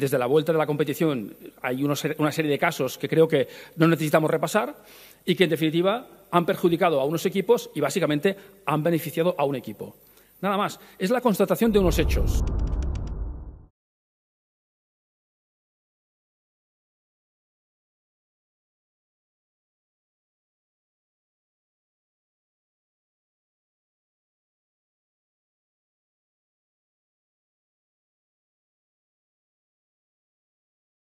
desde la vuelta de la competición hay una serie de casos que creo que no necesitamos repasar y que, en definitiva, han perjudicado a unos equipos y, básicamente, han beneficiado a un equipo. Nada más, es la constatación de unos hechos.